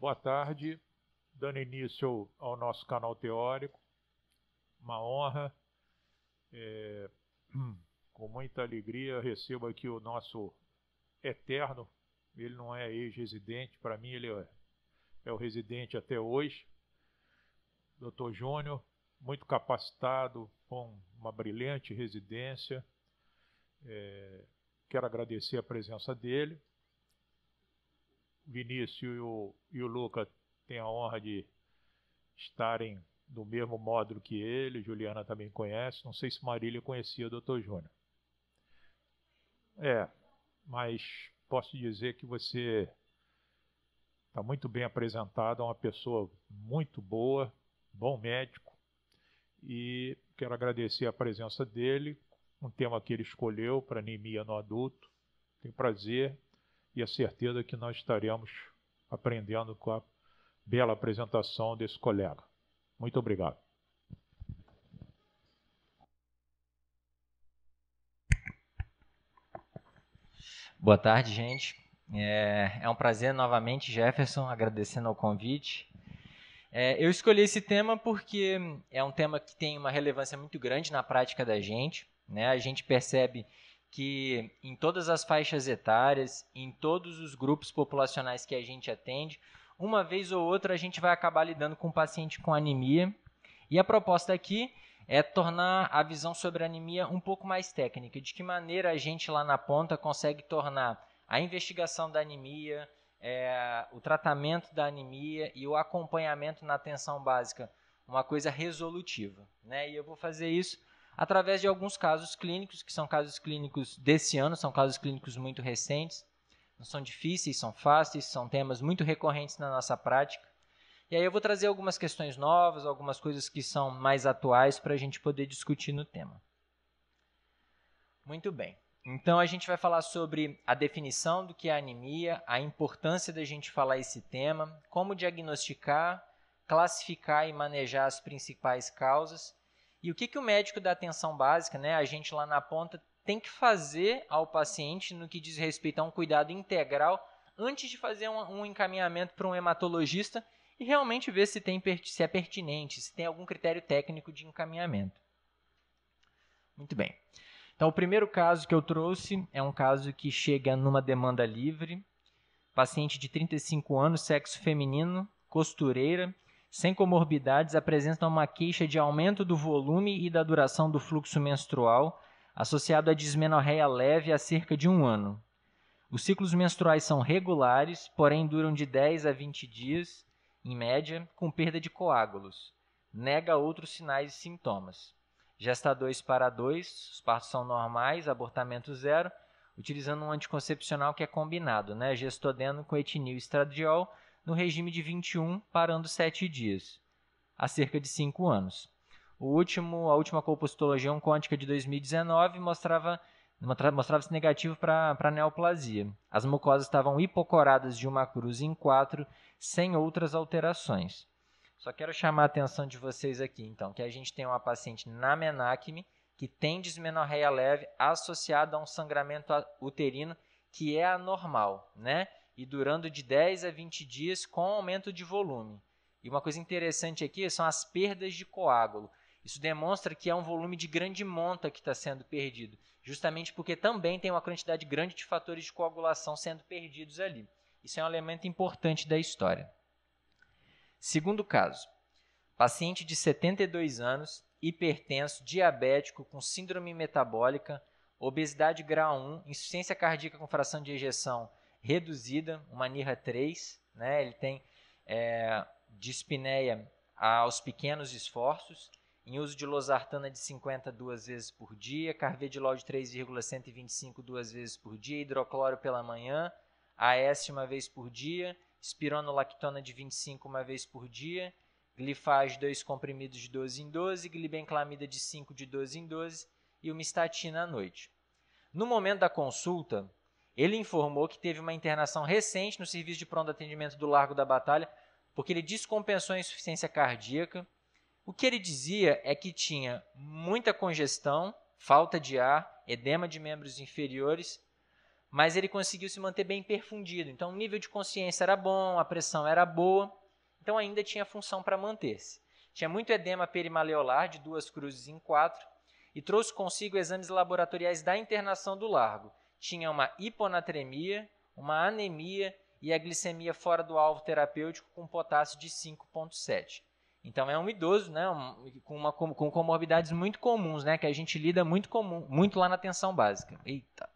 Boa tarde, dando início ao nosso canal teórico. Uma honra, é, com muita alegria, recebo aqui o nosso eterno. Ele não é ex-residente, para mim, ele é, é o residente até hoje. Dr. Júnior, muito capacitado, com uma brilhante residência. É, quero agradecer a presença dele. Vinícius e o, e o Luca têm a honra de estarem do mesmo módulo que ele, Juliana também conhece. Não sei se Marília conhecia o Dr. Júnior. É, mas posso dizer que você está muito bem apresentado, é uma pessoa muito boa, bom médico, e quero agradecer a presença dele, um tema que ele escolheu para anemia no adulto. Tenho prazer e a certeza que nós estaremos aprendendo com a bela apresentação desse colega. Muito obrigado. Boa tarde, gente. É, é, um prazer novamente, Jefferson, agradecendo ao convite. É, eu escolhi esse tema porque é um tema que tem uma relevância muito grande na prática da gente. Né? A gente percebe que em todas as faixas etárias, em todos os grupos populacionais que a gente atende, uma vez ou outra a gente vai acabar lidando com um paciente com anemia. E a proposta aqui é tornar a visão sobre a anemia um pouco mais técnica, de que maneira a gente lá na ponta consegue tornar a investigação da anemia, é, o tratamento da anemia e o acompanhamento na atenção básica uma coisa resolutiva. Né? E eu vou fazer isso através de alguns casos clínicos, que são casos clínicos desse ano, são casos clínicos muito recentes, não são difíceis, são fáceis, são temas muito recorrentes na nossa prática. E aí eu vou trazer algumas questões novas, algumas coisas que são mais atuais para a gente poder discutir no tema. Muito bem. Então a gente vai falar sobre a definição do que é anemia, a importância da gente falar esse tema, como diagnosticar, classificar e manejar as principais causas e o que, que o médico da atenção básica, né, a gente lá na ponta, tem que fazer ao paciente no que diz respeito a um cuidado integral antes de fazer um, um encaminhamento para um hematologista e realmente ver se, tem, se é pertinente, se tem algum critério técnico de encaminhamento. Muito bem. Então, o primeiro caso que eu trouxe é um caso que chega numa demanda livre. Paciente de 35 anos, sexo feminino, costureira, sem comorbidades apresentam uma queixa de aumento do volume e da duração do fluxo menstrual, associado a dismenorreia leve há cerca de um ano. Os ciclos menstruais são regulares, porém duram de 10 a 20 dias, em média, com perda de coágulos. Nega outros sinais e sintomas. Gesta 2 para 2, os partos são normais, abortamento zero, utilizando um anticoncepcional que é combinado, né? Gestodeno com etinil estradiol, no regime de 21, parando sete dias, há cerca de cinco anos. O último, a última colpostologia oncôntica de 2019 mostrava mostrava-se negativo para a neoplasia. As mucosas estavam hipocoradas de uma cruz em quatro, sem outras alterações. Só quero chamar a atenção de vocês aqui, então, que a gente tem uma paciente na menacme que tem dismenorreia leve associada a um sangramento uterino que é anormal, né? e durando de 10 a 20 dias com aumento de volume. E uma coisa interessante aqui são as perdas de coágulo. Isso demonstra que é um volume de grande monta que está sendo perdido, justamente porque também tem uma quantidade grande de fatores de coagulação sendo perdidos ali. Isso é um elemento importante da história. Segundo caso, paciente de 72 anos, hipertenso, diabético, com síndrome metabólica, obesidade grau 1, insuficiência cardíaca com fração de ejeção reduzida, uma NIRA 3. Né? Ele tem é, dispneia aos pequenos esforços, em uso de losartana de 50 duas vezes por dia, carvedilol de 3,125 duas vezes por dia, hidrocloro pela manhã, AS uma vez por dia, espironolactona de 25 uma vez por dia, glifage 2 comprimidos de 12 em 12, glibenclamida de 5 de 12 em 12 e uma estatina à noite. No momento da consulta, ele informou que teve uma internação recente no serviço de pronto atendimento do Largo da Batalha, porque ele descompensou a insuficiência cardíaca. O que ele dizia é que tinha muita congestão, falta de ar, edema de membros inferiores, mas ele conseguiu se manter bem perfundido. Então, o nível de consciência era bom, a pressão era boa, então ainda tinha função para manter-se. Tinha muito edema perimaleolar, de duas cruzes em quatro, e trouxe consigo exames laboratoriais da internação do largo, tinha uma hiponatremia, uma anemia e a glicemia fora do alvo terapêutico com potássio de 5,7. Então é um idoso, né, um, com, uma, com, com comorbidades muito comuns, né, que a gente lida muito comum, muito lá na atenção básica. Eita.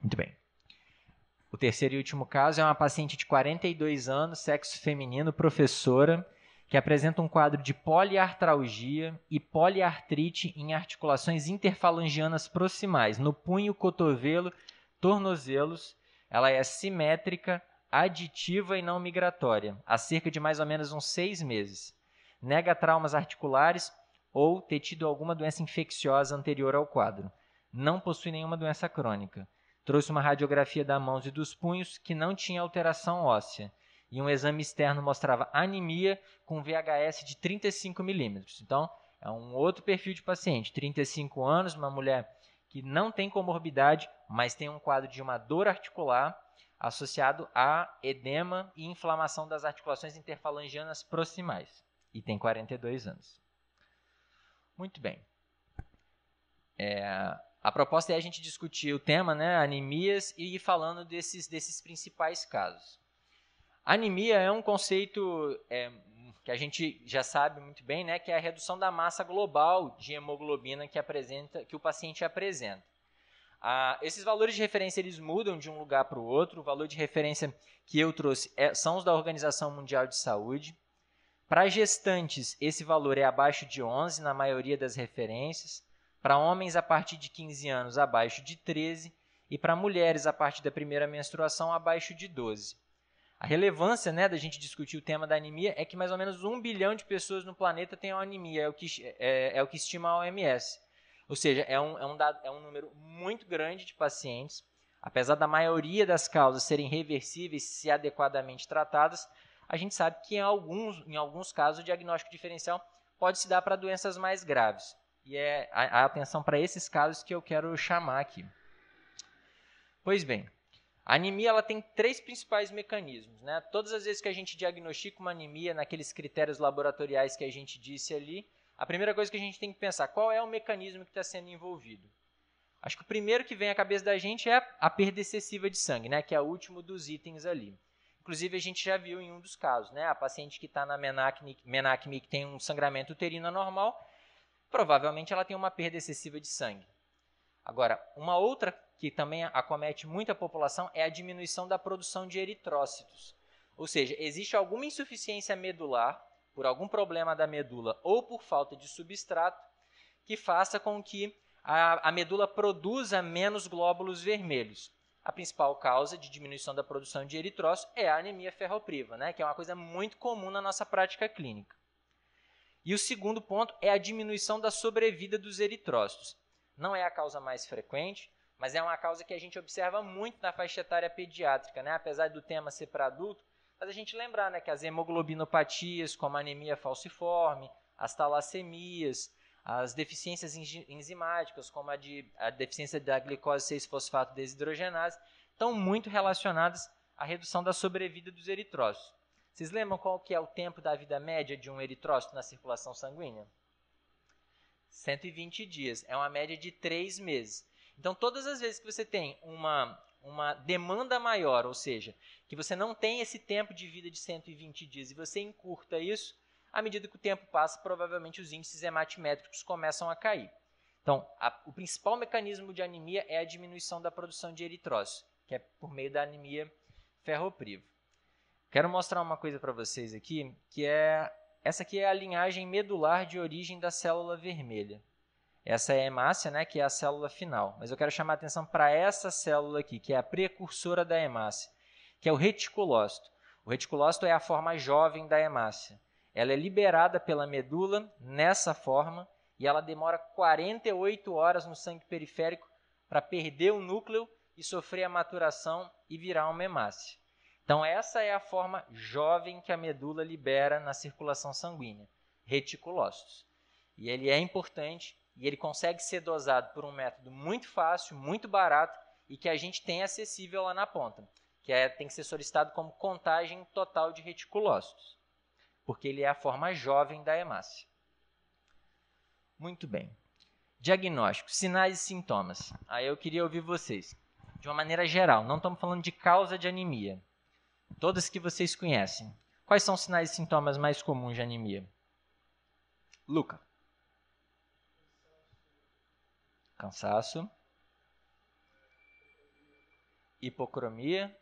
Muito bem. O terceiro e último caso é uma paciente de 42 anos, sexo feminino, professora, que apresenta um quadro de poliartralgia e poliartrite em articulações interfalangianas proximais, no punho, cotovelo, tornozelos. Ela é simétrica, aditiva e não migratória, há cerca de mais ou menos uns seis meses. Nega traumas articulares ou ter tido alguma doença infecciosa anterior ao quadro. Não possui nenhuma doença crônica. Trouxe uma radiografia da mãos e dos punhos que não tinha alteração óssea e um exame externo mostrava anemia com VHS de 35 milímetros. Então, é um outro perfil de paciente, 35 anos, uma mulher que não tem comorbidade, mas tem um quadro de uma dor articular associado a edema e inflamação das articulações interfalangianas proximais e tem 42 anos. Muito bem. É, a proposta é a gente discutir o tema, né, anemias, e ir falando desses, desses principais casos. Anemia é um conceito é, que a gente já sabe muito bem, né, que é a redução da massa global de hemoglobina que, apresenta, que o paciente apresenta. Ah, esses valores de referência eles mudam de um lugar para o outro. O valor de referência que eu trouxe é, são os da Organização Mundial de Saúde. Para gestantes, esse valor é abaixo de 11 na maioria das referências. Para homens a partir de 15 anos, abaixo de 13. E para mulheres a partir da primeira menstruação, abaixo de 12. A relevância né, da gente discutir o tema da anemia é que mais ou menos um bilhão de pessoas no planeta têm anemia, é o que, é, é, é o que estima a OMS. Ou seja, é um, é, um dado, é um número muito grande de pacientes. Apesar da maioria das causas serem reversíveis se adequadamente tratadas, a gente sabe que em alguns, em alguns casos o diagnóstico diferencial pode se dar para doenças mais graves. E é a, a atenção para esses casos que eu quero chamar aqui. Pois bem, a anemia ela tem três principais mecanismos. Né? Todas as vezes que a gente diagnostica uma anemia naqueles critérios laboratoriais que a gente disse ali, a primeira coisa que a gente tem que pensar, qual é o mecanismo que está sendo envolvido? Acho que o primeiro que vem à cabeça da gente é a perda excessiva de sangue, né? que é o último dos itens ali. Inclusive, a gente já viu em um dos casos, né? a paciente que está na menacne, menacme, que tem um sangramento uterino anormal, provavelmente ela tem uma perda excessiva de sangue. Agora, uma outra que também acomete muita população, é a diminuição da produção de eritrócitos. Ou seja, existe alguma insuficiência medular, por algum problema da medula ou por falta de substrato, que faça com que a, a medula produza menos glóbulos vermelhos. A principal causa de diminuição da produção de eritrócitos é a anemia ferropriva, né, que é uma coisa muito comum na nossa prática clínica. E o segundo ponto é a diminuição da sobrevida dos eritrócitos. Não é a causa mais frequente, mas é uma causa que a gente observa muito na faixa etária pediátrica, né? apesar do tema ser para adulto, mas a gente lembrar né, que as hemoglobinopatias, como anemia falciforme, as talassemias, as deficiências enzimáticas, como a, de, a deficiência da glicose 6-fosfato desidrogenase, estão muito relacionadas à redução da sobrevida dos eritrócitos. Vocês lembram qual que é o tempo da vida média de um eritrócito na circulação sanguínea? 120 dias, é uma média de 3 meses. Então, todas as vezes que você tem uma, uma demanda maior, ou seja, que você não tem esse tempo de vida de 120 dias e você encurta isso, à medida que o tempo passa, provavelmente os índices hematimétricos começam a cair. Então, a, o principal mecanismo de anemia é a diminuição da produção de eritrócito, que é por meio da anemia ferropriva. Quero mostrar uma coisa para vocês aqui, que é essa aqui é a linhagem medular de origem da célula vermelha. Essa é a hemácia, né, que é a célula final. Mas eu quero chamar a atenção para essa célula aqui, que é a precursora da hemácia, que é o reticulócito. O reticulócito é a forma jovem da hemácia. Ela é liberada pela medula nessa forma e ela demora 48 horas no sangue periférico para perder o núcleo e sofrer a maturação e virar uma hemácia. Então, essa é a forma jovem que a medula libera na circulação sanguínea, reticulócitos. E ele é importante e ele consegue ser dosado por um método muito fácil, muito barato e que a gente tem acessível lá na ponta, que é, tem que ser solicitado como contagem total de reticulócitos, porque ele é a forma jovem da hemácia. Muito bem. Diagnóstico, sinais e sintomas. Aí eu queria ouvir vocês. De uma maneira geral, não estamos falando de causa de anemia. Todas que vocês conhecem. Quais são os sinais e sintomas mais comuns de anemia? Luca. cansaço, hipocromia.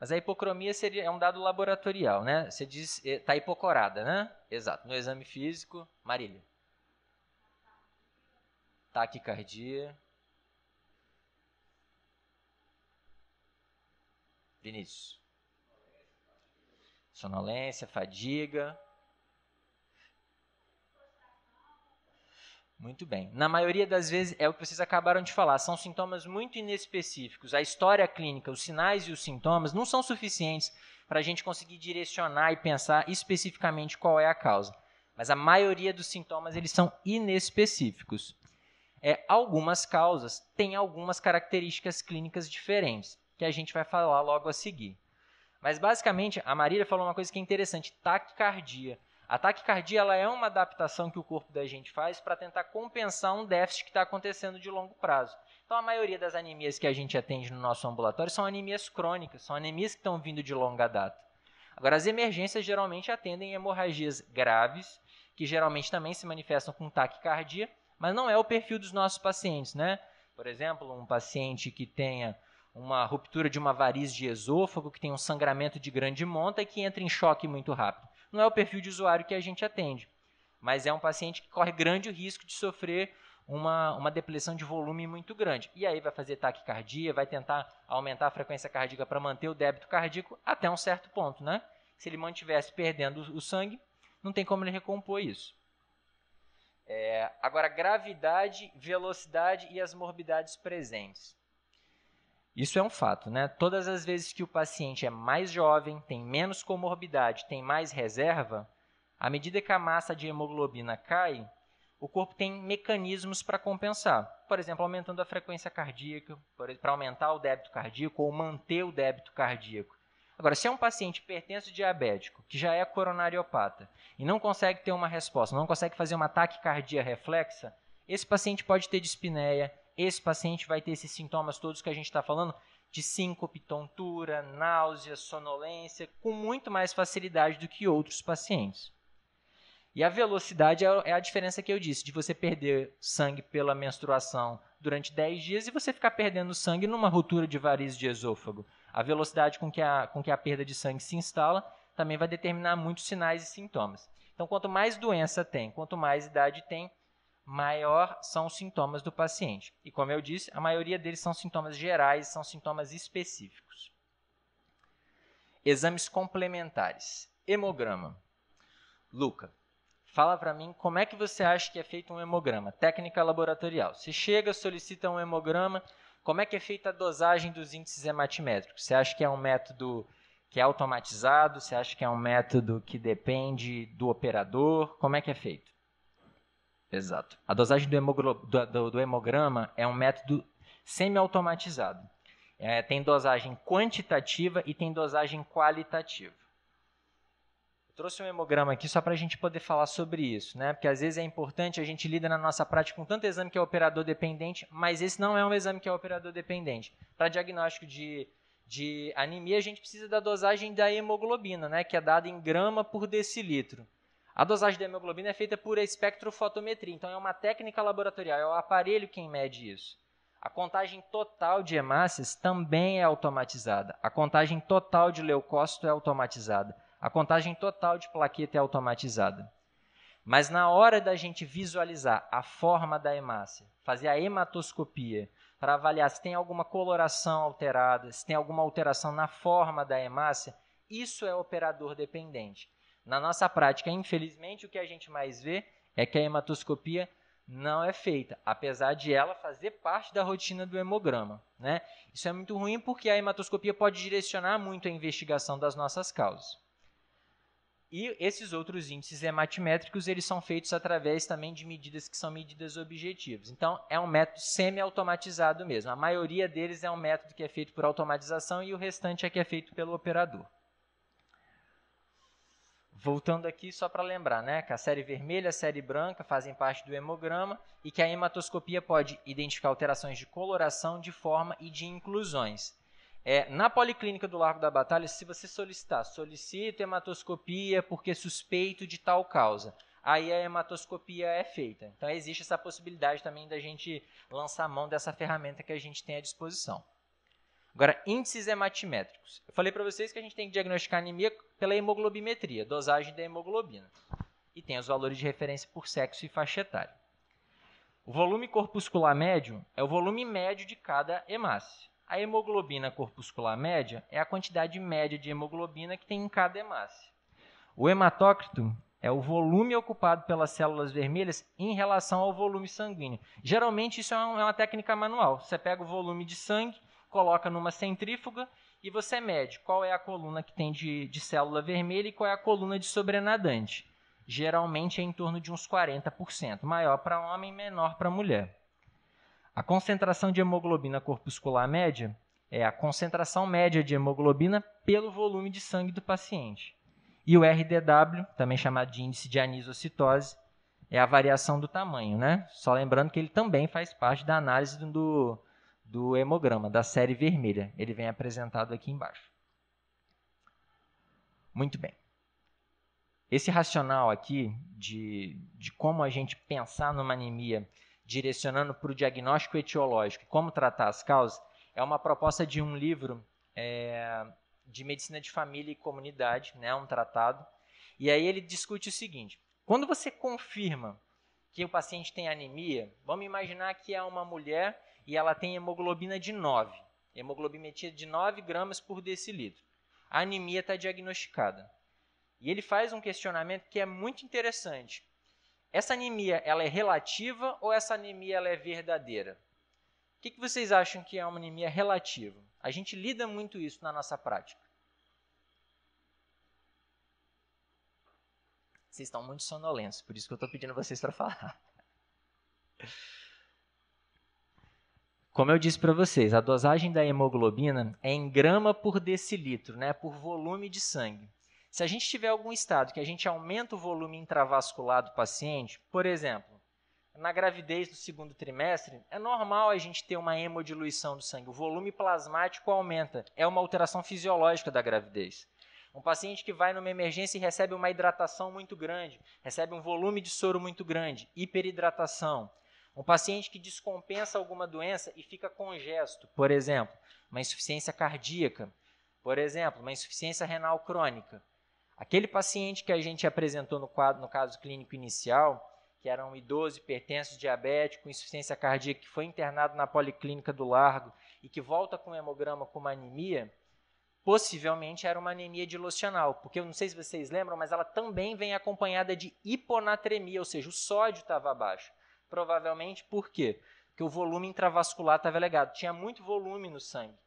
Mas a hipocromia seria, é um dado laboratorial, né? Você diz, está eh, hipocorada, né? Exato. No exame físico, Marília. Taquicardia. Vinícius. Sonolência, fadiga. Muito bem. Na maioria das vezes é o que vocês acabaram de falar, são sintomas muito inespecíficos. A história clínica, os sinais e os sintomas não são suficientes para a gente conseguir direcionar e pensar especificamente qual é a causa. Mas a maioria dos sintomas eles são inespecíficos. É, algumas causas têm algumas características clínicas diferentes, que a gente vai falar logo a seguir. Mas basicamente, a Marília falou uma coisa que é interessante: taquicardia. A taquicardia ela é uma adaptação que o corpo da gente faz para tentar compensar um déficit que está acontecendo de longo prazo. Então, a maioria das anemias que a gente atende no nosso ambulatório são anemias crônicas, são anemias que estão vindo de longa data. Agora, as emergências geralmente atendem hemorragias graves, que geralmente também se manifestam com taquicardia, mas não é o perfil dos nossos pacientes, né? Por exemplo, um paciente que tenha uma ruptura de uma variz de esôfago, que tem um sangramento de grande monta e que entra em choque muito rápido não é o perfil de usuário que a gente atende. Mas é um paciente que corre grande risco de sofrer uma, uma depressão de volume muito grande. E aí vai fazer taquicardia, vai tentar aumentar a frequência cardíaca para manter o débito cardíaco até um certo ponto, né? Se ele mantivesse perdendo o sangue, não tem como ele recompor isso. É, agora, gravidade, velocidade e as morbidades presentes. Isso é um fato, né? Todas as vezes que o paciente é mais jovem, tem menos comorbidade, tem mais reserva, à medida que a massa de hemoglobina cai, o corpo tem mecanismos para compensar. Por exemplo, aumentando a frequência cardíaca, para aumentar o débito cardíaco ou manter o débito cardíaco. Agora, se é um paciente hipertenso diabético, que já é coronariopata, e não consegue ter uma resposta, não consegue fazer uma taquicardia reflexa, esse paciente pode ter dispneia, esse paciente vai ter esses sintomas todos que a gente está falando, de síncope, tontura, náusea, sonolência, com muito mais facilidade do que outros pacientes. E a velocidade é, é a diferença que eu disse, de você perder sangue pela menstruação durante 10 dias e você ficar perdendo sangue numa ruptura de variz de esôfago. A velocidade com que a, com que a perda de sangue se instala também vai determinar muitos sinais e sintomas. Então, quanto mais doença tem, quanto mais idade tem, maior são os sintomas do paciente. E como eu disse, a maioria deles são sintomas gerais, são sintomas específicos. Exames complementares. Hemograma. Luca, fala para mim como é que você acha que é feito um hemograma, técnica laboratorial. Você chega, solicita um hemograma, como é que é feita a dosagem dos índices hematimétricos? Você acha que é um método que é automatizado? Você acha que é um método que depende do operador? Como é que é feito? Exato. A dosagem do, do, do, do hemograma é um método semi-automatizado. É, tem dosagem quantitativa e tem dosagem qualitativa. Eu trouxe um hemograma aqui só para a gente poder falar sobre isso, né? Porque às vezes é importante, a gente lida na nossa prática com tanto exame que é operador dependente, mas esse não é um exame que é operador dependente. Para diagnóstico de, de anemia, a gente precisa da dosagem da hemoglobina, né? Que é dada em grama por decilitro. A dosagem da hemoglobina é feita por espectrofotometria, então é uma técnica laboratorial, é o aparelho quem mede isso. A contagem total de hemácias também é automatizada. A contagem total de leucócito é automatizada. A contagem total de plaqueta é automatizada. Mas na hora da gente visualizar a forma da hemácia, fazer a hematoscopia para avaliar se tem alguma coloração alterada, se tem alguma alteração na forma da hemácia, isso é operador dependente. Na nossa prática, infelizmente, o que a gente mais vê é que a hematoscopia não é feita, apesar de ela fazer parte da rotina do hemograma. Né? Isso é muito ruim porque a hematoscopia pode direcionar muito a investigação das nossas causas. E esses outros índices hematimétricos, eles são feitos através também de medidas que são medidas objetivas. Então, é um método semi-automatizado mesmo. A maioria deles é um método que é feito por automatização e o restante é que é feito pelo operador voltando aqui só para lembrar, né, que a série vermelha e a série branca fazem parte do hemograma e que a hematoscopia pode identificar alterações de coloração, de forma e de inclusões. É, na policlínica do Largo da Batalha, se você solicitar, solicito hematoscopia porque é suspeito de tal causa, aí a hematoscopia é feita. Então existe essa possibilidade também da gente lançar mão dessa ferramenta que a gente tem à disposição. Agora, índices hematimétricos. Eu falei para vocês que a gente tem que diagnosticar anemia pela hemoglobimetria, dosagem da hemoglobina. E tem os valores de referência por sexo e faixa etária. O volume corpuscular médio é o volume médio de cada hemácia. A hemoglobina corpuscular média é a quantidade média de hemoglobina que tem em cada hemácia. O hematócrito é o volume ocupado pelas células vermelhas em relação ao volume sanguíneo. Geralmente, isso é uma é técnica manual. Você pega o volume de sangue coloca numa centrífuga e você mede qual é a coluna que tem de, de célula vermelha e qual é a coluna de sobrenadante. Geralmente é em torno de uns 40%, maior para homem, menor para mulher. A concentração de hemoglobina corpuscular média é a concentração média de hemoglobina pelo volume de sangue do paciente. E o RDW, também chamado de índice de anisocitose, é a variação do tamanho, né? Só lembrando que ele também faz parte da análise do, do hemograma, da série vermelha. Ele vem apresentado aqui embaixo. Muito bem. Esse racional aqui de, de como a gente pensar numa anemia direcionando para o diagnóstico etiológico e como tratar as causas é uma proposta de um livro é, de medicina de família e comunidade, né, um tratado. E aí ele discute o seguinte: quando você confirma que o paciente tem anemia, vamos imaginar que é uma mulher e ela tem hemoglobina de 9. Hemoglobimetia de 9 gramas por decilitro. A anemia está diagnosticada. E ele faz um questionamento que é muito interessante. Essa anemia ela é relativa ou essa anemia ela é verdadeira? O que, que vocês acham que é uma anemia relativa? A gente lida muito isso na nossa prática. Vocês estão muito sonolentos, por isso que eu estou pedindo vocês para falar. Como eu disse para vocês, a dosagem da hemoglobina é em grama por decilitro, né, por volume de sangue. Se a gente tiver algum estado que a gente aumenta o volume intravascular do paciente, por exemplo, na gravidez do segundo trimestre, é normal a gente ter uma hemodiluição do sangue. O volume plasmático aumenta. É uma alteração fisiológica da gravidez. Um paciente que vai numa emergência e recebe uma hidratação muito grande, recebe um volume de soro muito grande, hiperidratação, um paciente que descompensa alguma doença e fica congesto, por exemplo, uma insuficiência cardíaca, por exemplo, uma insuficiência renal crônica. Aquele paciente que a gente apresentou no, quadro, no caso clínico inicial, que era um idoso hipertenso, diabético, insuficiência cardíaca, que foi internado na policlínica do Largo e que volta com hemograma com uma anemia, possivelmente era uma anemia dilucional, porque eu não sei se vocês lembram, mas ela também vem acompanhada de hiponatremia, ou seja, o sódio estava abaixo. Provavelmente por quê? Porque o volume intravascular estava elevado, tinha muito volume no sangue.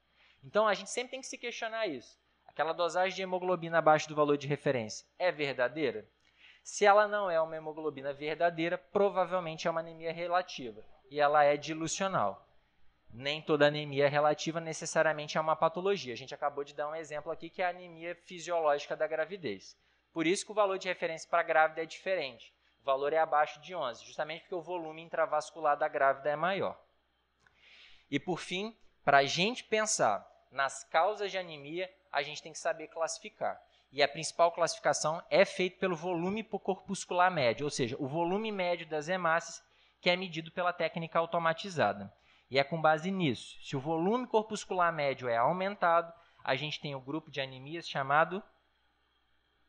Então a gente sempre tem que se questionar isso. Aquela dosagem de hemoglobina abaixo do valor de referência é verdadeira? Se ela não é uma hemoglobina verdadeira, provavelmente é uma anemia relativa e ela é dilucional. Nem toda anemia é relativa necessariamente é uma patologia. A gente acabou de dar um exemplo aqui que é a anemia fisiológica da gravidez. Por isso que o valor de referência para grávida é diferente. O valor é abaixo de 11, justamente porque o volume intravascular da grávida é maior. E por fim, para a gente pensar nas causas de anemia, a gente tem que saber classificar. E a principal classificação é feita pelo volume corpuscular médio, ou seja, o volume médio das hemácias, que é medido pela técnica automatizada. E é com base nisso. Se o volume corpuscular médio é aumentado, a gente tem o um grupo de anemias chamado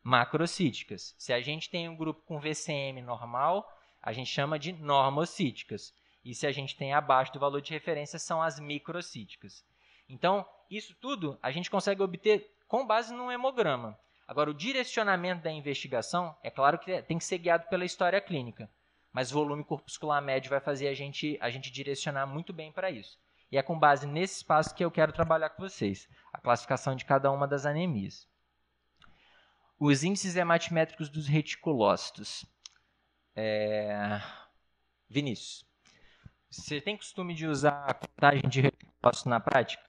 macrocíticas. Se a gente tem um grupo com VCM normal, a gente chama de normocíticas. E se a gente tem abaixo do valor de referência, são as microcíticas. Então, isso tudo a gente consegue obter com base num hemograma. Agora, o direcionamento da investigação, é claro que tem que ser guiado pela história clínica, mas volume corpuscular médio vai fazer a gente, a gente direcionar muito bem para isso. E é com base nesse espaço que eu quero trabalhar com vocês, a classificação de cada uma das anemias. Os índices hematimétricos dos reticulócitos. É... Vinícius, você tem costume de usar a contagem de reticulócitos na prática?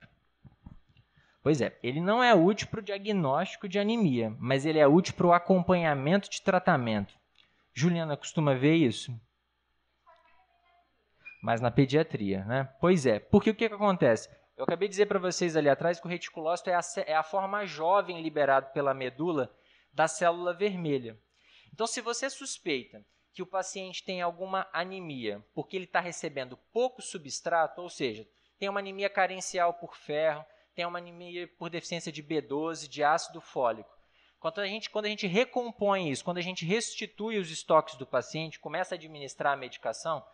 Pois é, ele não é útil para o diagnóstico de anemia, mas ele é útil para o acompanhamento de tratamento. Juliana costuma ver isso? Mas na pediatria, né? Pois é, porque o que, que acontece? Eu acabei de dizer para vocês ali atrás que o reticulócito é a, é a forma jovem liberado pela medula da célula vermelha. Então, se você suspeita que o paciente tem alguma anemia, porque ele está recebendo pouco substrato, ou seja, tem uma anemia carencial por ferro, tem uma anemia por deficiência de B12, de ácido fólico. Quando a, gente, quando a gente recompõe isso, quando a gente restitui os estoques do paciente, começa a administrar a medicação,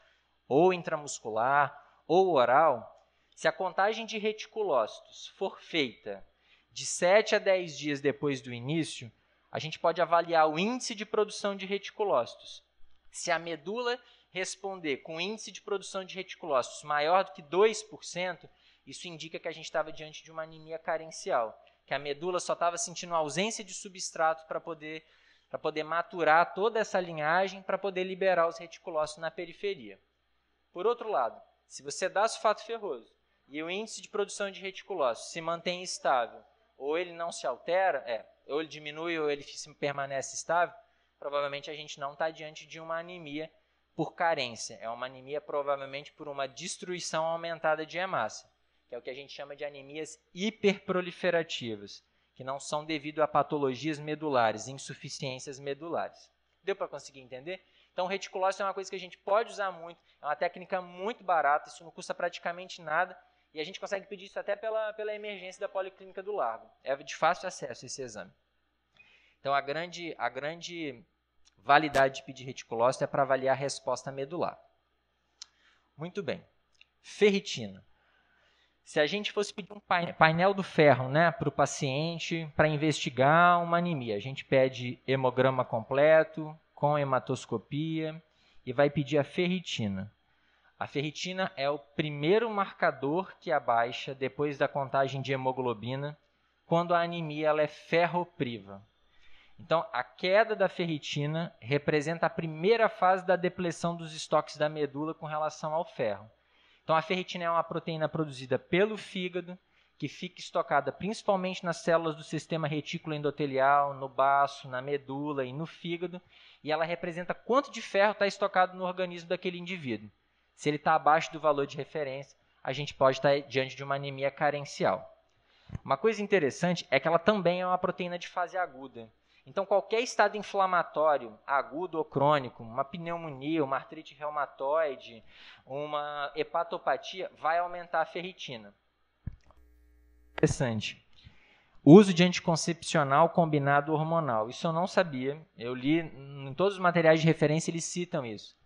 ou intramuscular, ou oral, se a contagem de reticulócitos for feita de 7 a 10 dias depois do início, a gente pode avaliar o índice de produção de reticulócitos. Se a medula responder com índice de produção de reticulócitos maior do que 2%, isso indica que a gente estava diante de uma anemia carencial, que a medula só estava sentindo ausência de substrato para poder para poder maturar toda essa linhagem para poder liberar os reticulócitos na periferia. Por outro lado, se você dá sulfato ferroso e o índice de produção de reticulócitos se mantém estável ou ele não se altera, é, ou ele diminui ou ele permanece estável, provavelmente a gente não está diante de uma anemia por carência. É uma anemia provavelmente por uma destruição aumentada de hemácia, que é o que a gente chama de anemias hiperproliferativas, que não são devido a patologias medulares, insuficiências medulares. Deu para conseguir entender? Então, reticulose é uma coisa que a gente pode usar muito, é uma técnica muito barata, isso não custa praticamente nada e a gente consegue pedir isso até pela, pela emergência da Policlínica do Largo. É de fácil acesso esse exame. Então, a grande, a grande validade de pedir reticulócito é para avaliar a resposta medular. Muito bem. Ferritina. Se a gente fosse pedir um painel do ferro né, para o paciente para investigar uma anemia, a gente pede hemograma completo, com hematoscopia e vai pedir a ferritina. A ferritina é o primeiro marcador que abaixa depois da contagem de hemoglobina quando a anemia ela é ferropriva. Então, a queda da ferritina representa a primeira fase da depleção dos estoques da medula com relação ao ferro. Então, a ferritina é uma proteína produzida pelo fígado que fica estocada principalmente nas células do sistema retículo endotelial, no baço, na medula e no fígado, e ela representa quanto de ferro está estocado no organismo daquele indivíduo. Se ele está abaixo do valor de referência, a gente pode estar tá diante de uma anemia carencial. Uma coisa interessante é que ela também é uma proteína de fase aguda. Então, qualquer estado inflamatório, agudo ou crônico, uma pneumonia, uma artrite reumatoide, uma hepatopatia, vai aumentar a ferritina. Interessante. Uso de anticoncepcional combinado hormonal. Isso eu não sabia. Eu li em todos os materiais de referência, eles citam isso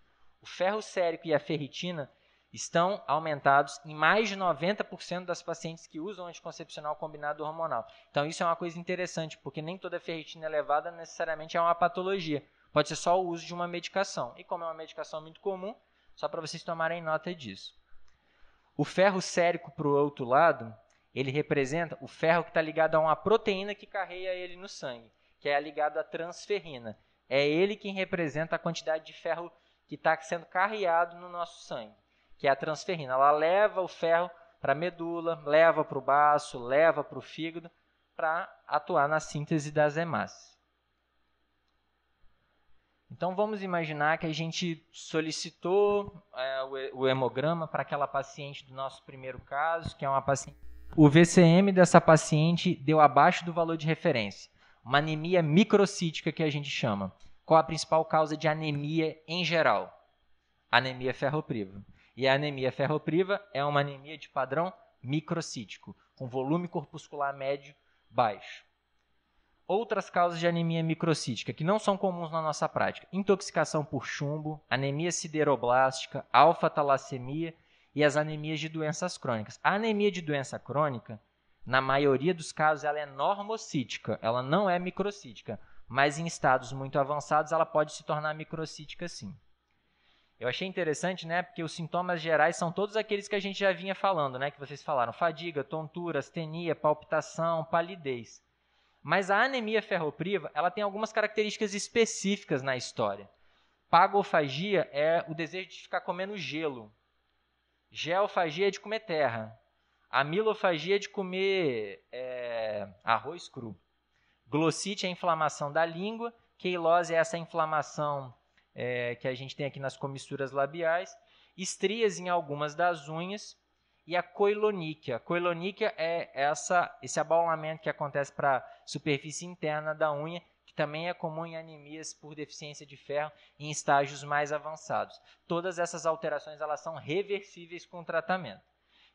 o ferro sérico e a ferritina estão aumentados em mais de 90% das pacientes que usam anticoncepcional combinado hormonal. Então isso é uma coisa interessante, porque nem toda ferritina elevada é necessariamente é uma patologia. Pode ser só o uso de uma medicação. E como é uma medicação muito comum, só para vocês tomarem nota disso. O ferro sérico para o outro lado, ele representa o ferro que está ligado a uma proteína que carrega ele no sangue, que é ligado à transferrina. É ele quem representa a quantidade de ferro que está sendo carreado no nosso sangue, que é a transferrina. Ela leva o ferro para a medula, leva para o baço, leva para o fígado, para atuar na síntese das hemácias. Então vamos imaginar que a gente solicitou é, o, o hemograma para aquela paciente do nosso primeiro caso, que é uma paciente. O VCM dessa paciente deu abaixo do valor de referência, uma anemia microcítica que a gente chama qual a principal causa de anemia em geral? Anemia ferropriva. E a anemia ferropriva é uma anemia de padrão microcítico, com volume corpuscular médio baixo. Outras causas de anemia microcítica que não são comuns na nossa prática: intoxicação por chumbo, anemia sideroblástica, alfa-talassemia e as anemias de doenças crônicas. A anemia de doença crônica, na maioria dos casos, ela é normocítica, ela não é microcítica mas em estados muito avançados ela pode se tornar microcítica sim. Eu achei interessante, né, porque os sintomas gerais são todos aqueles que a gente já vinha falando, né, que vocês falaram, fadiga, tontura, astenia, palpitação, palidez. Mas a anemia ferropriva, ela tem algumas características específicas na história. Pagofagia é o desejo de ficar comendo gelo. Geofagia é de comer terra. Amilofagia é de comer é, arroz cru. Glossite é a inflamação da língua, queilose é essa inflamação é, que a gente tem aqui nas comissuras labiais, estrias em algumas das unhas e a coiloníquia. coiloníquia é essa, esse abaulamento que acontece para a superfície interna da unha, que também é comum em anemias por deficiência de ferro em estágios mais avançados. Todas essas alterações elas são reversíveis com tratamento.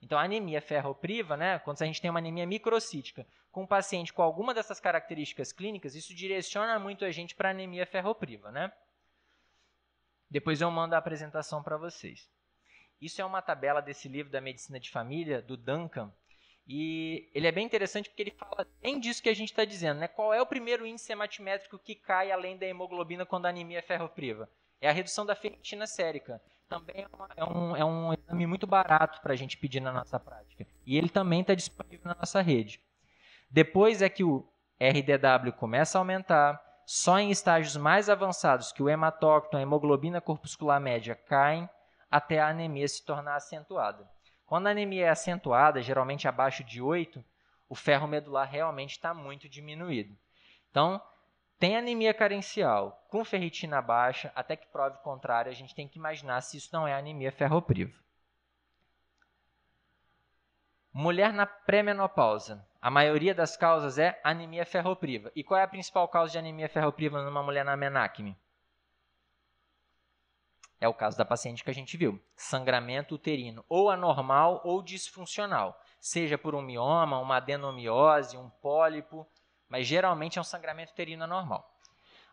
Então, a anemia ferropriva, né, quando a gente tem uma anemia microcítica com um paciente com alguma dessas características clínicas, isso direciona muito a gente para anemia ferropriva, né? Depois eu mando a apresentação para vocês. Isso é uma tabela desse livro da Medicina de Família, do Duncan, e ele é bem interessante porque ele fala bem disso que a gente está dizendo, né? Qual é o primeiro índice hematimétrico que cai além da hemoglobina quando a anemia é ferropriva? É a redução da ferritina sérica também é, é um, é um exame muito barato para a gente pedir na nossa prática. E ele também está disponível na nossa rede. Depois é que o RDW começa a aumentar, só em estágios mais avançados que o hematócrito, a hemoglobina corpuscular média caem, até a anemia se tornar acentuada. Quando a anemia é acentuada, geralmente abaixo de 8, o ferro medular realmente está muito diminuído. Então, tem anemia carencial com ferritina baixa, até que prove o contrário, a gente tem que imaginar se isso não é anemia ferropriva. Mulher na pré-menopausa. A maioria das causas é anemia ferropriva. E qual é a principal causa de anemia ferropriva numa mulher na menacme? É o caso da paciente que a gente viu. Sangramento uterino, ou anormal ou disfuncional, seja por um mioma, uma adenomiose, um pólipo, mas geralmente é um sangramento uterino anormal.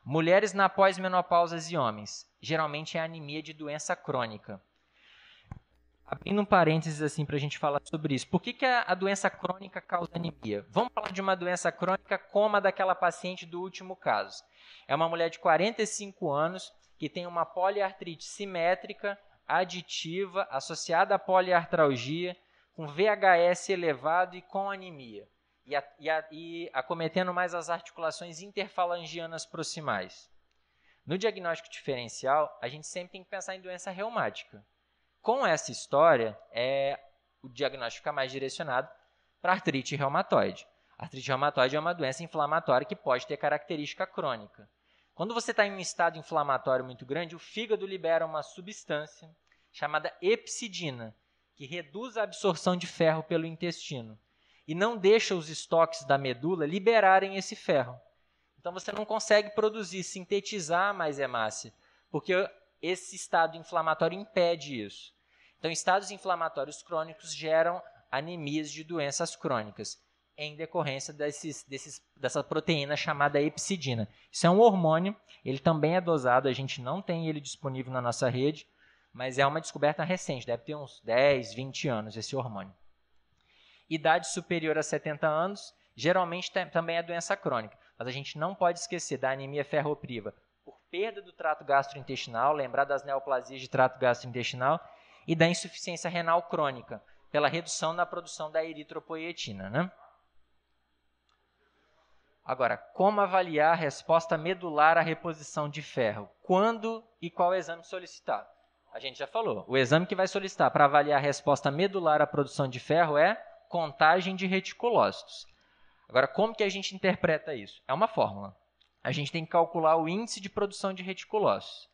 Mulheres na pós-menopausa e homens, geralmente é anemia de doença crônica. Abrindo um parênteses assim para a gente falar sobre isso. Por que, que a, a doença crônica causa anemia? Vamos falar de uma doença crônica como a daquela paciente do último caso. É uma mulher de 45 anos que tem uma poliartrite simétrica, aditiva, associada à poliartralgia, com VHS elevado e com anemia e, a, e, a, e acometendo mais as articulações interfalangianas proximais. No diagnóstico diferencial, a gente sempre tem que pensar em doença reumática. Com essa história, é, o diagnóstico fica é mais direcionado para artrite reumatoide. artrite reumatoide é uma doença inflamatória que pode ter característica crônica. Quando você está em um estado inflamatório muito grande, o fígado libera uma substância chamada epsidina, que reduz a absorção de ferro pelo intestino e não deixa os estoques da medula liberarem esse ferro. Então você não consegue produzir, sintetizar mais hemácia, porque esse estado inflamatório impede isso. Então, estados inflamatórios crônicos geram anemias de doenças crônicas, em decorrência desses, desses, dessa proteína chamada epsidina. Isso é um hormônio, ele também é dosado, a gente não tem ele disponível na nossa rede, mas é uma descoberta recente, deve ter uns 10, 20 anos esse hormônio idade superior a 70 anos, geralmente também é doença crônica. Mas a gente não pode esquecer da anemia ferropriva por perda do trato gastrointestinal, lembrar das neoplasias de trato gastrointestinal e da insuficiência renal crônica, pela redução na produção da eritropoietina. Né? Agora, como avaliar a resposta medular à reposição de ferro? Quando e qual exame solicitar? A gente já falou. O exame que vai solicitar para avaliar a resposta medular à produção de ferro é contagem de reticulócitos. Agora, como que a gente interpreta isso? É uma fórmula. A gente tem que calcular o índice de produção de reticulócitos.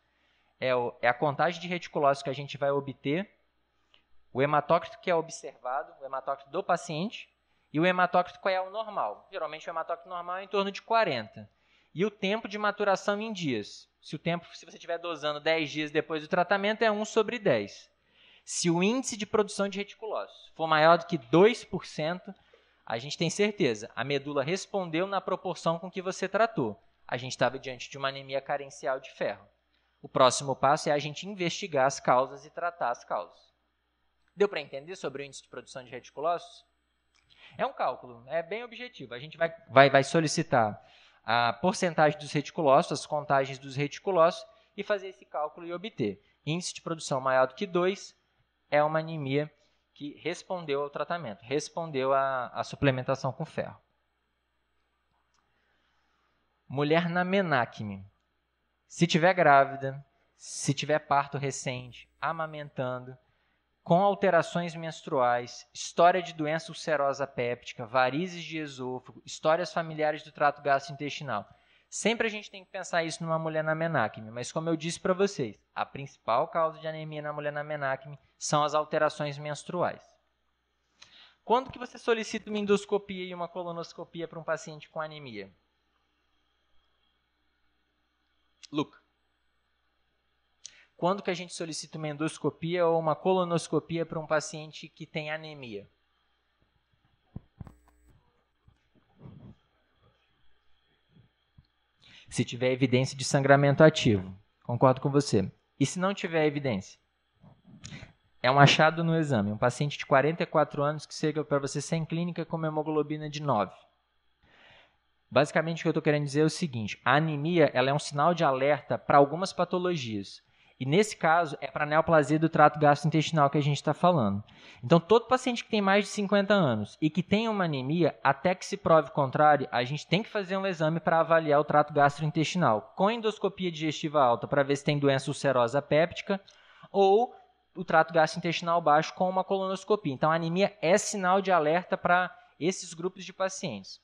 É, o, é a contagem de reticulócitos que a gente vai obter, o hematócrito que é observado, o hematócrito do paciente, e o hematócrito qual é o normal. Geralmente o hematócrito normal é em torno de 40. E o tempo de maturação em dias. Se o tempo, se você estiver dosando 10 dias depois do tratamento, é 1 sobre 10 se o índice de produção de reticulócitos for maior do que 2%, a gente tem certeza, a medula respondeu na proporção com que você tratou. A gente estava diante de uma anemia carencial de ferro. O próximo passo é a gente investigar as causas e tratar as causas. Deu para entender sobre o índice de produção de reticulócitos? É um cálculo, é bem objetivo. A gente vai, vai, vai solicitar a porcentagem dos reticulócitos, as contagens dos reticulócitos, e fazer esse cálculo e obter índice de produção maior do que 2, é uma anemia que respondeu ao tratamento, respondeu à, à suplementação com ferro. Mulher na menacme. Se tiver grávida, se tiver parto recente, amamentando, com alterações menstruais, história de doença ulcerosa péptica, varizes de esôfago, histórias familiares do trato gastrointestinal. Sempre a gente tem que pensar isso numa mulher na menacme, mas como eu disse para vocês, a principal causa de anemia na mulher na menacme são as alterações menstruais. Quando que você solicita uma endoscopia e uma colonoscopia para um paciente com anemia? Luca. Quando que a gente solicita uma endoscopia ou uma colonoscopia para um paciente que tem anemia? se tiver evidência de sangramento ativo. Concordo com você. E se não tiver evidência? É um achado no exame. Um paciente de 44 anos que chega para você sem clínica com uma hemoglobina de 9. Basicamente, o que eu estou querendo dizer é o seguinte: a anemia ela é um sinal de alerta para algumas patologias. E nesse caso, é para neoplasia do trato gastrointestinal que a gente está falando. Então, todo paciente que tem mais de 50 anos e que tem uma anemia, até que se prove o contrário, a gente tem que fazer um exame para avaliar o trato gastrointestinal, com endoscopia digestiva alta, para ver se tem doença ulcerosa péptica, ou o trato gastrointestinal baixo com uma colonoscopia. Então, a anemia é sinal de alerta para esses grupos de pacientes.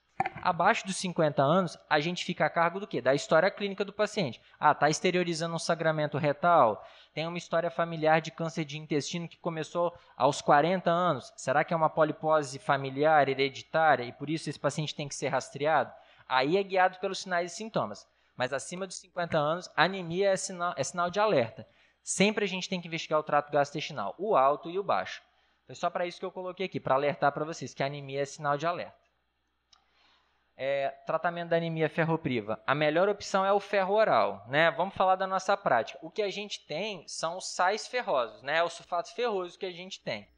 Abaixo dos 50 anos, a gente fica a cargo do quê? Da história clínica do paciente. Ah, está exteriorizando um sangramento retal? Tem uma história familiar de câncer de intestino que começou aos 40 anos? Será que é uma polipose familiar, hereditária, e por isso esse paciente tem que ser rastreado? Aí é guiado pelos sinais e sintomas. Mas acima dos 50 anos, anemia é sinal, é sinal de alerta. Sempre a gente tem que investigar o trato gastrointestinal, o alto e o baixo. Foi só para isso que eu coloquei aqui, para alertar para vocês que anemia é sinal de alerta é, tratamento da anemia ferropriva? A melhor opção é o ferro oral, né? Vamos falar da nossa prática. O que a gente tem são os sais ferrosos, né? O sulfato ferroso que a gente tem.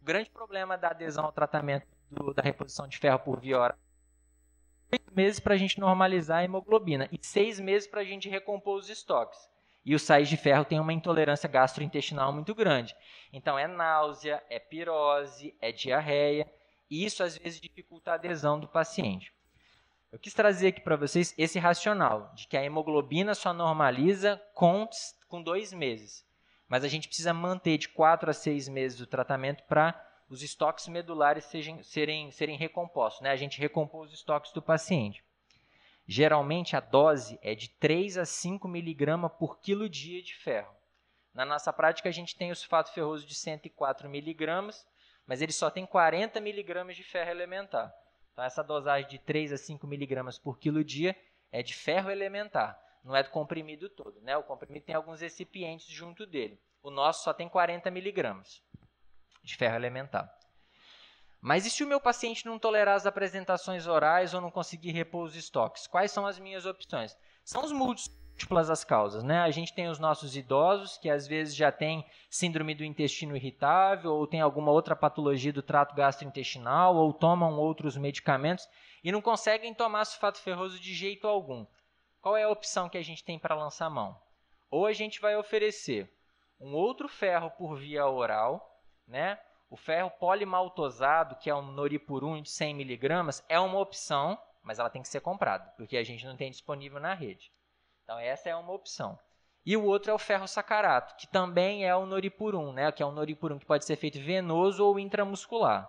O grande problema da adesão ao tratamento do, da reposição de ferro por via oral é seis meses para a gente normalizar a hemoglobina e seis meses para a gente recompor os estoques. E os sais de ferro têm uma intolerância gastrointestinal muito grande. Então é náusea, é pirose, é diarreia, e isso às vezes dificulta a adesão do paciente. Eu quis trazer aqui para vocês esse racional de que a hemoglobina só normaliza com, com dois meses. Mas a gente precisa manter de quatro a seis meses o tratamento para os estoques medulares sejam, serem, serem recompostos. Né? A gente recompõe os estoques do paciente. Geralmente, a dose é de 3 a 5 miligramas por quilo dia de ferro. Na nossa prática, a gente tem o sulfato ferroso de 104 miligramas, mas ele só tem 40 miligramas de ferro elementar. Então, essa dosagem de 3 a 5 miligramas por quilo dia é de ferro elementar, não é do comprimido todo. Né? O comprimido tem alguns recipientes junto dele. O nosso só tem 40 miligramas de ferro elementar. Mas e se o meu paciente não tolerar as apresentações orais ou não conseguir repor os estoques? Quais são as minhas opções? São os múltiplos múltiplas as causas, né? A gente tem os nossos idosos que às vezes já tem síndrome do intestino irritável ou tem alguma outra patologia do trato gastrointestinal ou tomam outros medicamentos e não conseguem tomar sulfato ferroso de jeito algum. Qual é a opção que a gente tem para lançar mão? Ou a gente vai oferecer um outro ferro por via oral, né? O ferro polimaltosado, que é um noripurum de 100 miligramas, é uma opção, mas ela tem que ser comprada, porque a gente não tem disponível na rede. Então essa é uma opção. E o outro é o ferro-sacarato, que também é o noripurum, né? que é um noripurum que pode ser feito venoso ou intramuscular.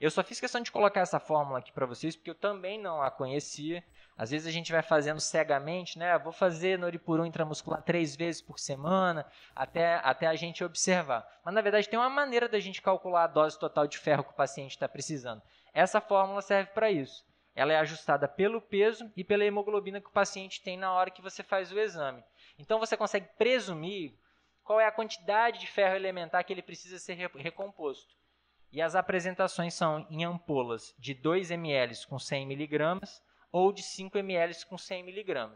Eu só fiz questão de colocar essa fórmula aqui para vocês, porque eu também não a conhecia. Às vezes a gente vai fazendo cegamente, né? Ah, vou fazer noripurum intramuscular três vezes por semana, até, até a gente observar. Mas, na verdade, tem uma maneira da gente calcular a dose total de ferro que o paciente está precisando. Essa fórmula serve para isso ela é ajustada pelo peso e pela hemoglobina que o paciente tem na hora que você faz o exame. Então você consegue presumir qual é a quantidade de ferro elementar que ele precisa ser recomposto. E as apresentações são em ampolas de 2 ml com 100 mg ou de 5 ml com 100 mg.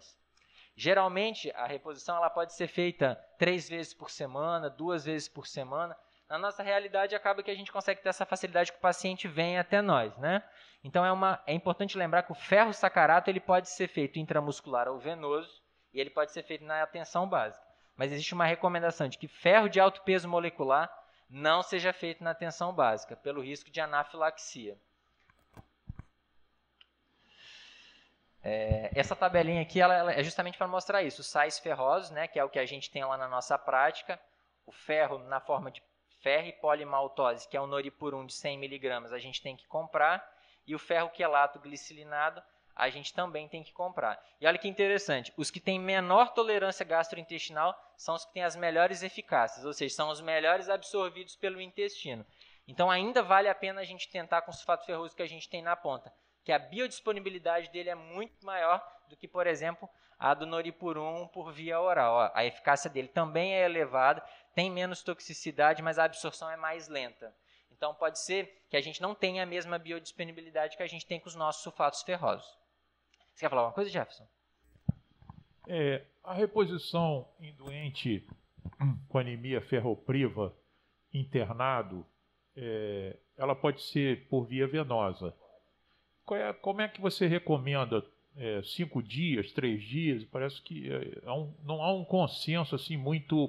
Geralmente a reposição ela pode ser feita três vezes por semana, duas vezes por semana. Na nossa realidade acaba que a gente consegue ter essa facilidade que o paciente vem até nós, né? Então é, uma, é importante lembrar que o ferro sacarato ele pode ser feito intramuscular ou venoso e ele pode ser feito na atenção básica. Mas existe uma recomendação de que ferro de alto peso molecular não seja feito na atenção básica, pelo risco de anafilaxia. É, essa tabelinha aqui ela, ela é justamente para mostrar isso. Os sais ferrosos, né, que é o que a gente tem lá na nossa prática, o ferro na forma de ferro e polimaltose, que é o noripurum de 100 miligramas, a gente tem que comprar e o ferro quelato glicilinado a gente também tem que comprar. E olha que interessante, os que têm menor tolerância gastrointestinal são os que têm as melhores eficácias, ou seja, são os melhores absorvidos pelo intestino. Então ainda vale a pena a gente tentar com o sulfato ferroso que a gente tem na ponta, que a biodisponibilidade dele é muito maior do que, por exemplo, a do noripurum por via oral. a eficácia dele também é elevada, tem menos toxicidade, mas a absorção é mais lenta. Então pode ser que a gente não tenha a mesma biodisponibilidade que a gente tem com os nossos sulfatos ferrosos. Você quer falar alguma coisa, Jefferson? É, a reposição em doente com anemia ferropriva internado, é, ela pode ser por via venosa. É, como é que você recomenda é, cinco dias, três dias? Parece que é, é um, não há um consenso assim muito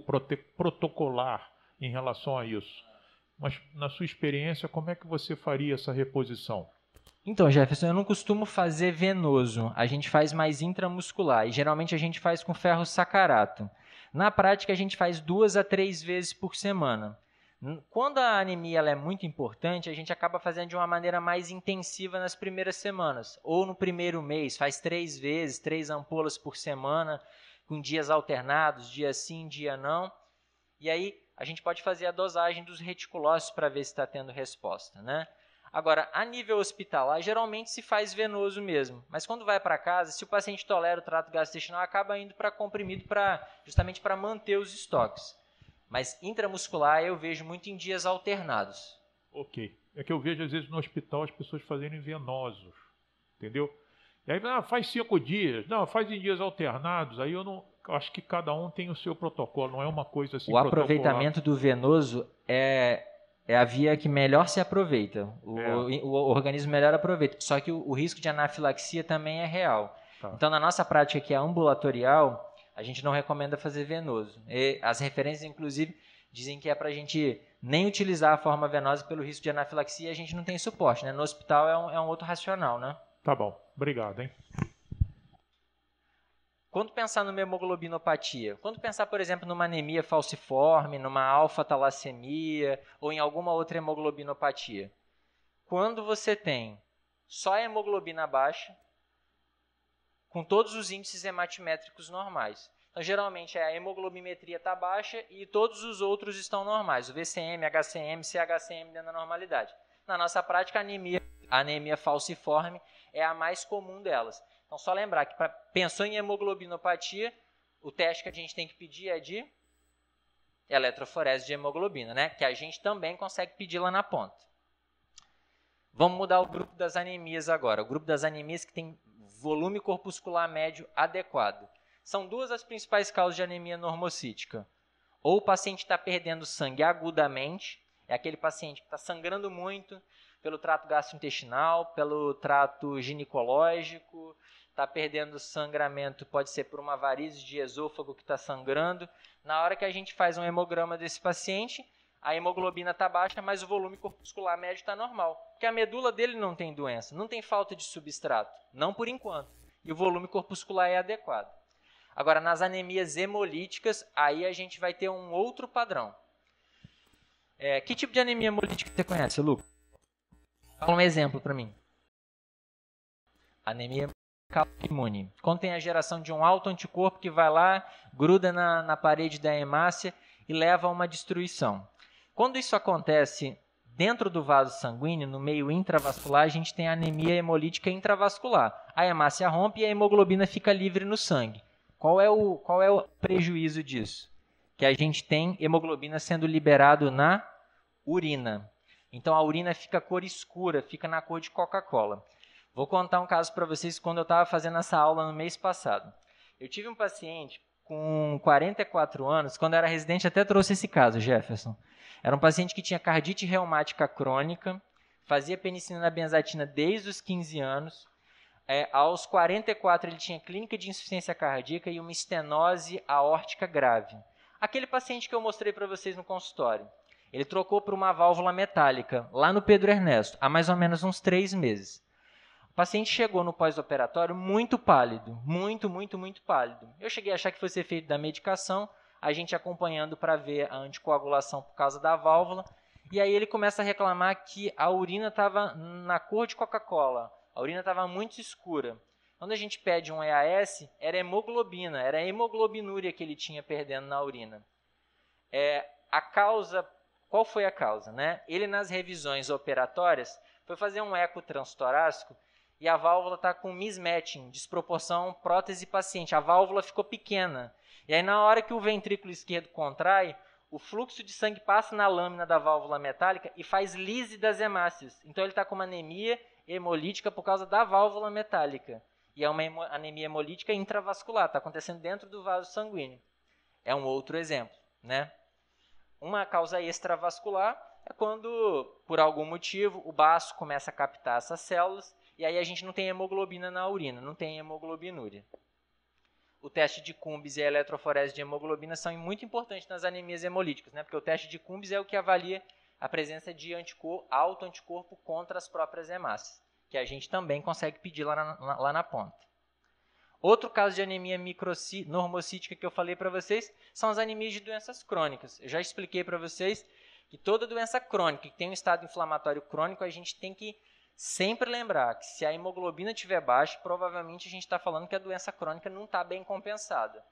protocolar em relação a isso. Mas na sua experiência, como é que você faria essa reposição? Então, Jefferson, eu não costumo fazer venoso. A gente faz mais intramuscular e geralmente a gente faz com ferro sacarato. Na prática, a gente faz duas a três vezes por semana. Quando a anemia é muito importante, a gente acaba fazendo de uma maneira mais intensiva nas primeiras semanas ou no primeiro mês, faz três vezes, três ampolas por semana, com dias alternados, dia sim, dia não. E aí a gente pode fazer a dosagem dos reticulócitos para ver se está tendo resposta, né? Agora, a nível hospitalar, geralmente se faz venoso mesmo, mas quando vai para casa, se o paciente tolera o trato gastrointestinal, acaba indo para comprimido para justamente para manter os estoques. Mas intramuscular eu vejo muito em dias alternados. Ok. É que eu vejo às vezes no hospital as pessoas fazendo venosos, entendeu? E aí ah, faz cinco dias, não, faz em dias alternados, aí eu não, acho que cada um tem o seu protocolo, não é uma coisa assim. O aproveitamento do venoso é, é a via que melhor se aproveita. O, é. o, o organismo melhor aproveita. Só que o, o risco de anafilaxia também é real. Tá. Então, na nossa prática que é ambulatorial, a gente não recomenda fazer venoso. E as referências, inclusive, dizem que é para a gente nem utilizar a forma venosa pelo risco de anafilaxia, a gente não tem suporte. Né? No hospital é um, é um outro racional, né? Tá bom. Obrigado, hein? Quando pensar numa hemoglobinopatia, quando pensar, por exemplo, numa anemia falciforme, numa alfa-talassemia ou em alguma outra hemoglobinopatia, quando você tem só a hemoglobina baixa, com todos os índices hematimétricos normais. Então, geralmente, é a hemoglobimetria está baixa e todos os outros estão normais, o VCM, HCM, CHCM dentro da normalidade. Na nossa prática, a anemia, a anemia falciforme é a mais comum delas. Então, só lembrar que pra, pensou em hemoglobinopatia, o teste que a gente tem que pedir é de eletroforese de hemoglobina, né? Que a gente também consegue pedir lá na ponta. Vamos mudar o grupo das anemias agora. O grupo das anemias que tem volume corpuscular médio adequado. São duas as principais causas de anemia normocítica. Ou o paciente está perdendo sangue agudamente, é aquele paciente que está sangrando muito, pelo trato gastrointestinal, pelo trato ginecológico, está perdendo sangramento, pode ser por uma varize de esôfago que está sangrando. Na hora que a gente faz um hemograma desse paciente, a hemoglobina está baixa, mas o volume corpuscular médio está normal, porque a medula dele não tem doença, não tem falta de substrato, não por enquanto, e o volume corpuscular é adequado. Agora, nas anemias hemolíticas, aí a gente vai ter um outro padrão. É, que tipo de anemia hemolítica você conhece, Lucas? Fala um exemplo para mim. Anemia imune. Quando tem a geração de um alto anticorpo que vai lá, gruda na, na parede da hemácia e leva a uma destruição. Quando isso acontece dentro do vaso sanguíneo, no meio intravascular, a gente tem anemia hemolítica intravascular. A hemácia rompe e a hemoglobina fica livre no sangue. Qual é o, qual é o prejuízo disso? Que a gente tem hemoglobina sendo liberado na urina. Então a urina fica cor escura, fica na cor de Coca-Cola. Vou contar um caso para vocês quando eu estava fazendo essa aula no mês passado. Eu tive um paciente com 44 anos, quando era residente até trouxe esse caso, Jefferson. Era um paciente que tinha cardite reumática crônica, fazia penicilina benzatina desde os 15 anos. É, aos 44 ele tinha clínica de insuficiência cardíaca e uma estenose aórtica grave. Aquele paciente que eu mostrei para vocês no consultório. Ele trocou por uma válvula metálica, lá no Pedro Ernesto, há mais ou menos uns três meses. O paciente chegou no pós-operatório muito pálido, muito, muito, muito pálido. Eu cheguei a achar que fosse efeito da medicação, a gente acompanhando para ver a anticoagulação por causa da válvula. E aí ele começa a reclamar que a urina estava na cor de Coca-Cola, a urina estava muito escura. Quando a gente pede um EAS, era hemoglobina, era a hemoglobinúria que ele tinha perdendo na urina. É, a causa qual foi a causa? Né? Ele, nas revisões operatórias, foi fazer um eco transtorácico e a válvula está com mismatching, desproporção prótese-paciente. A válvula ficou pequena. E aí, na hora que o ventrículo esquerdo contrai, o fluxo de sangue passa na lâmina da válvula metálica e faz lise das hemácias. Então, ele está com uma anemia hemolítica por causa da válvula metálica. E é uma anemia hemolítica intravascular, está acontecendo dentro do vaso sanguíneo. É um outro exemplo, né? Uma causa extravascular é quando, por algum motivo, o baço começa a captar essas células e aí a gente não tem hemoglobina na urina, não tem hemoglobinúria. O teste de Cumbis e a eletroforese de hemoglobina são muito importantes nas anemias hemolíticas, né? porque o teste de Cumbis é o que avalia a presença de anticor, anticorpo contra as próprias hemácias, que a gente também consegue pedir lá na, lá na ponta. Outro caso de anemia normocítica que eu falei para vocês são as anemias de doenças crônicas. Eu já expliquei para vocês que toda doença crônica que tem um estado inflamatório crônico, a gente tem que sempre lembrar que se a hemoglobina estiver baixa, provavelmente a gente está falando que a doença crônica não está bem compensada.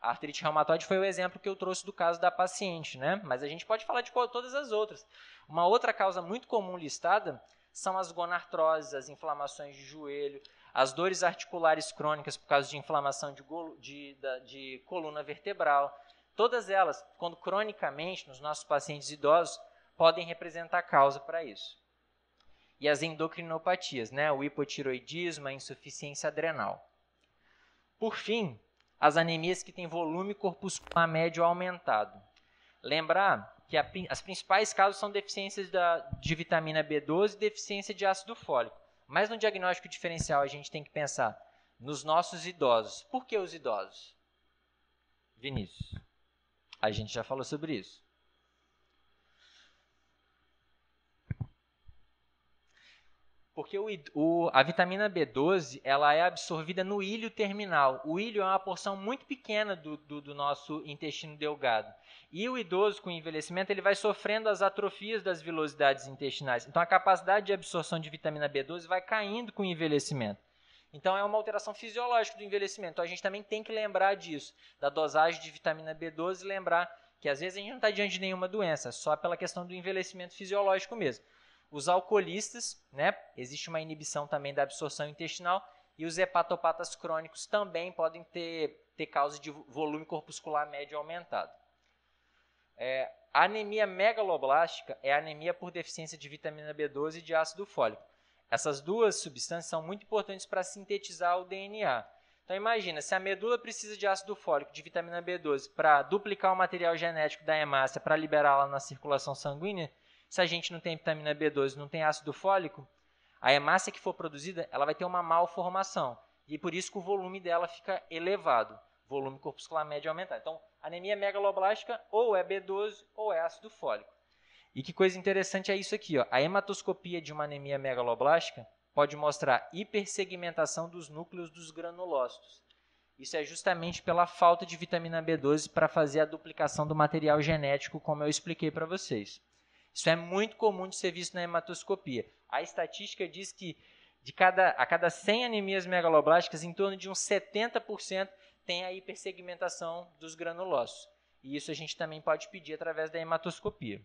A artrite reumatoide foi o exemplo que eu trouxe do caso da paciente, né? Mas a gente pode falar de todas as outras. Uma outra causa muito comum listada são as gonartroses, as inflamações de joelho, as dores articulares crônicas por causa de inflamação de, de, de coluna vertebral, todas elas, quando cronicamente nos nossos pacientes idosos, podem representar causa para isso. E as endocrinopatias, né? o hipotiroidismo, a insuficiência adrenal. Por fim, as anemias que têm volume corpuscular médio aumentado. Lembrar que a, as principais causas são deficiências da, de vitamina B12 e deficiência de ácido fólico. Mas no diagnóstico diferencial a gente tem que pensar nos nossos idosos. Por que os idosos? Vinícius, a gente já falou sobre isso. Porque o, o, a vitamina B12 ela é absorvida no ilho terminal. O ilho é uma porção muito pequena do, do, do, nosso intestino delgado. E o idoso com envelhecimento ele vai sofrendo as atrofias das vilosidades intestinais. Então a capacidade de absorção de vitamina B12 vai caindo com o envelhecimento. Então é uma alteração fisiológica do envelhecimento. Então a gente também tem que lembrar disso, da dosagem de vitamina B12, lembrar que às vezes a gente não está diante de nenhuma doença, só pela questão do envelhecimento fisiológico mesmo. Os alcoolistas, né? Existe uma inibição também da absorção intestinal e os hepatopatas crônicos também podem ter, ter causa de volume corpuscular médio aumentado. É, a anemia megaloblástica é anemia por deficiência de vitamina B12 e de ácido fólico. Essas duas substâncias são muito importantes para sintetizar o DNA. Então imagina, se a medula precisa de ácido fólico, de vitamina B12, para duplicar o material genético da hemácia, para liberá-la na circulação sanguínea, se a gente não tem vitamina B12, não tem ácido fólico, a hemácia que for produzida, ela vai ter uma malformação. E por isso que o volume dela fica elevado. Volume corpuscular médio aumentado. Então, anemia megaloblástica ou é B12 ou é ácido fólico. E que coisa interessante é isso aqui. Ó. A hematoscopia de uma anemia megaloblástica pode mostrar hipersegmentação dos núcleos dos granulócitos. Isso é justamente pela falta de vitamina B12 para fazer a duplicação do material genético, como eu expliquei para vocês. Isso é muito comum de ser visto na hematoscopia. A estatística diz que de cada, a cada 100 anemias megaloblásticas, em torno de uns 70% tem a hipersegmentação dos granulócitos. E isso a gente também pode pedir através da hematoscopia.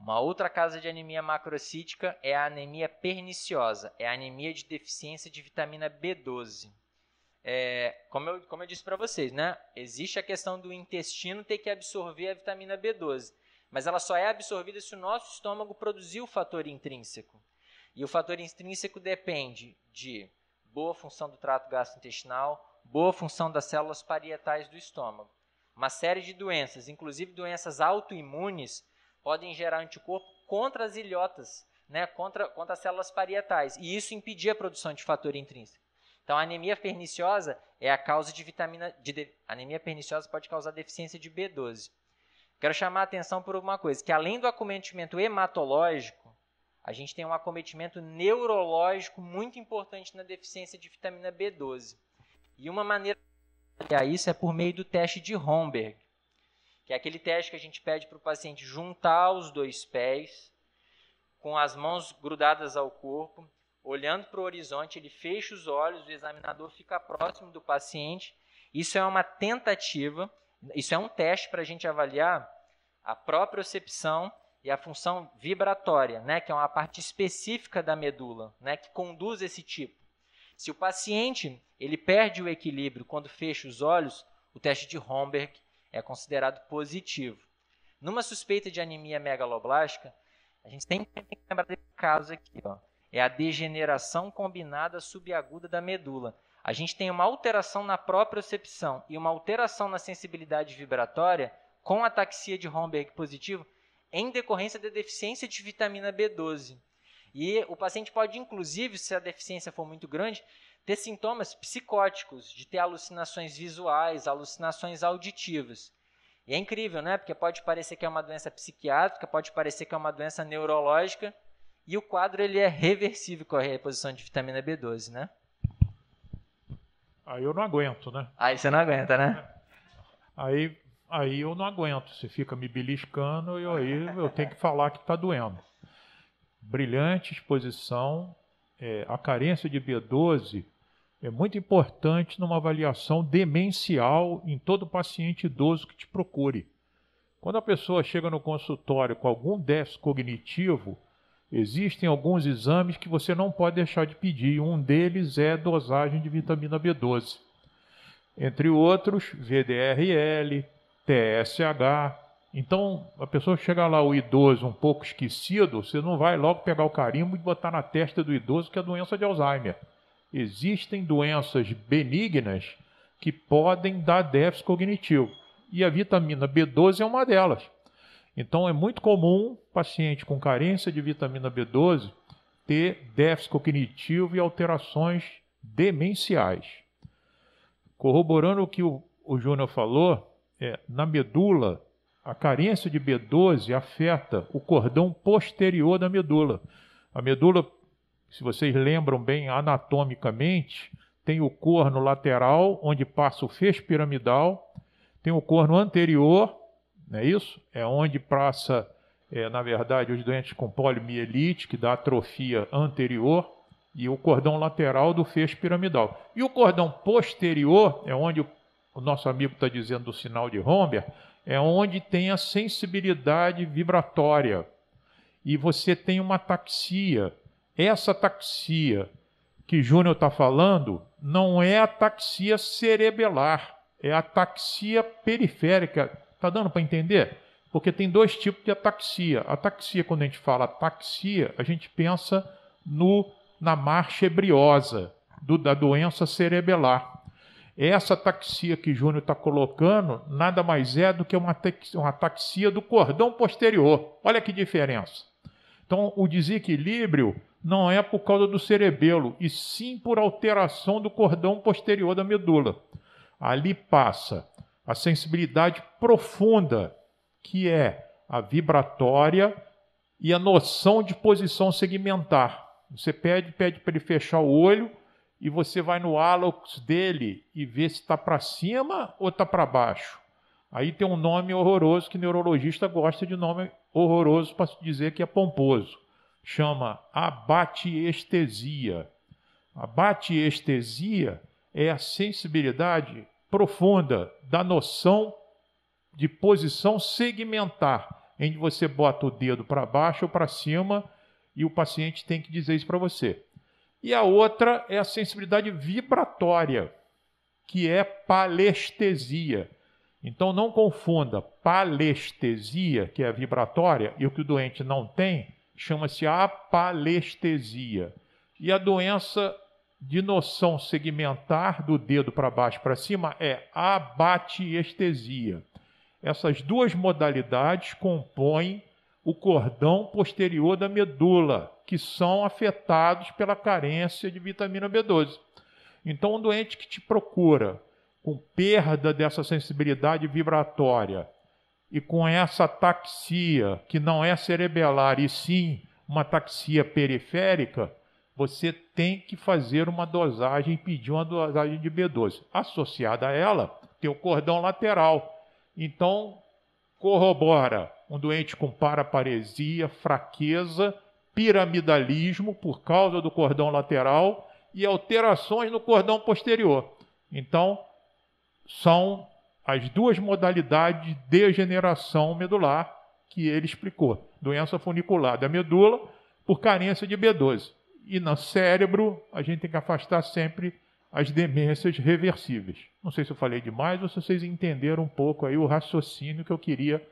Uma outra causa de anemia macrocítica é a anemia perniciosa, é a anemia de deficiência de vitamina B12. É, como, eu, como eu disse para vocês, né? existe a questão do intestino ter que absorver a vitamina B12 mas ela só é absorvida se o nosso estômago produzir o fator intrínseco. E o fator intrínseco depende de boa função do trato gastrointestinal, boa função das células parietais do estômago. Uma série de doenças, inclusive doenças autoimunes, podem gerar anticorpo contra as ilhotas, né, contra, contra as células parietais, e isso impedir a produção de fator intrínseco. Então, a anemia perniciosa é a causa de vitamina de, anemia perniciosa pode causar deficiência de B12. Quero chamar a atenção por uma coisa, que além do acometimento hematológico, a gente tem um acometimento neurológico muito importante na deficiência de vitamina B12. E uma maneira de a isso é por meio do teste de Homberg, que é aquele teste que a gente pede para o paciente juntar os dois pés com as mãos grudadas ao corpo, olhando para o horizonte, ele fecha os olhos, o examinador fica próximo do paciente. Isso é uma tentativa isso é um teste para a gente avaliar a propriocepção e a função vibratória, né, que é uma parte específica da medula, né, que conduz esse tipo. Se o paciente ele perde o equilíbrio quando fecha os olhos, o teste de Homberg é considerado positivo. Numa suspeita de anemia megaloblástica, a gente tem que lembrar desse caso aqui, ó. É a degeneração combinada subaguda da medula a gente tem uma alteração na propriocepção e uma alteração na sensibilidade vibratória com ataxia de Homberg positivo em decorrência da deficiência de vitamina B12. E o paciente pode, inclusive, se a deficiência for muito grande, ter sintomas psicóticos, de ter alucinações visuais, alucinações auditivas. E é incrível, né? Porque pode parecer que é uma doença psiquiátrica, pode parecer que é uma doença neurológica, e o quadro ele é reversível com a reposição de vitamina B12, né? Aí eu não aguento, né? Aí você não aguenta, né? É. Aí, aí eu não aguento. Você fica me beliscando e aí eu tenho que falar que está doendo. Brilhante exposição. É, a carência de B12 é muito importante numa avaliação demencial em todo paciente idoso que te procure. Quando a pessoa chega no consultório com algum déficit cognitivo, Existem alguns exames que você não pode deixar de pedir. Um deles é dosagem de vitamina B12. Entre outros, VDRL, TSH. Então, a pessoa chega lá, o idoso um pouco esquecido, você não vai logo pegar o carimbo e botar na testa do idoso que é a doença de Alzheimer. Existem doenças benignas que podem dar déficit cognitivo. E a vitamina B12 é uma delas. Então é muito comum paciente com carência de vitamina B12 ter déficit cognitivo e alterações demenciais. Corroborando o que o, o Júnior falou, é, na medula, a carência de B12 afeta o cordão posterior da medula. A medula, se vocês lembram bem anatomicamente, tem o corno lateral, onde passa o feixe piramidal, tem o corno anterior, não é isso? É onde passa, é, na verdade, os doentes com poliomielite, que dá atrofia anterior, e o cordão lateral do feixe piramidal. E o cordão posterior, é onde o, o nosso amigo está dizendo do sinal de Romber, é onde tem a sensibilidade vibratória e você tem uma taxia. Essa taxia que Júnior está falando não é a taxia cerebelar, é a taxia periférica, Tá dando para entender? Porque tem dois tipos de ataxia. Ataxia, quando a gente fala ataxia, a gente pensa no na marcha ebriosa do, da doença cerebelar. Essa ataxia que Júnior está colocando nada mais é do que uma, uma ataxia do cordão posterior. Olha que diferença. Então, o desequilíbrio não é por causa do cerebelo, e sim por alteração do cordão posterior da medula. Ali passa a sensibilidade profunda, que é a vibratória e a noção de posição segmentar. Você pede, pede para ele fechar o olho e você vai no hálux dele e vê se está para cima ou está para baixo. Aí tem um nome horroroso que neurologista gosta de nome horroroso para dizer que é pomposo. Chama abatiestesia. abatiestesia é a sensibilidade profunda da noção de posição segmentar, em que você bota o dedo para baixo ou para cima e o paciente tem que dizer isso para você. E a outra é a sensibilidade vibratória, que é palestesia. Então não confunda palestesia, que é a vibratória, e o que o doente não tem, chama-se apalestesia. E a doença de noção segmentar do dedo para baixo para cima é abatiestesia. Essas duas modalidades compõem o cordão posterior da medula, que são afetados pela carência de vitamina B12. Então, um doente que te procura com perda dessa sensibilidade vibratória e com essa taxia, que não é cerebelar e sim uma taxia periférica, você tem que fazer uma dosagem, pedir uma dosagem de B12. Associada a ela, tem o cordão lateral. Então, corrobora um doente com paraparesia, fraqueza, piramidalismo por causa do cordão lateral e alterações no cordão posterior. Então, são as duas modalidades de degeneração medular que ele explicou: doença funicular da medula por carência de B12. E no cérebro, a gente tem que afastar sempre as demências reversíveis. Não sei se eu falei demais ou se vocês entenderam um pouco aí o raciocínio que eu queria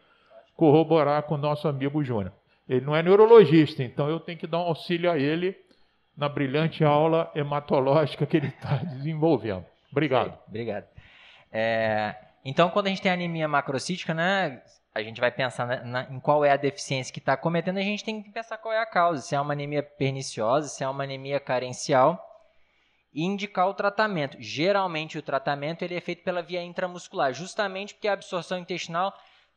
corroborar com o nosso amigo Júnior. Ele não é neurologista, então eu tenho que dar um auxílio a ele na brilhante aula hematológica que ele está desenvolvendo. Obrigado. Obrigado. É, então, quando a gente tem anemia macrocítica, né, a gente vai pensar na, na, em qual é a deficiência que está cometendo, a gente tem que pensar qual é a causa, se é uma anemia perniciosa, se é uma anemia carencial, e indicar o tratamento. Geralmente o tratamento ele é feito pela via intramuscular, justamente porque a absorção intestinal,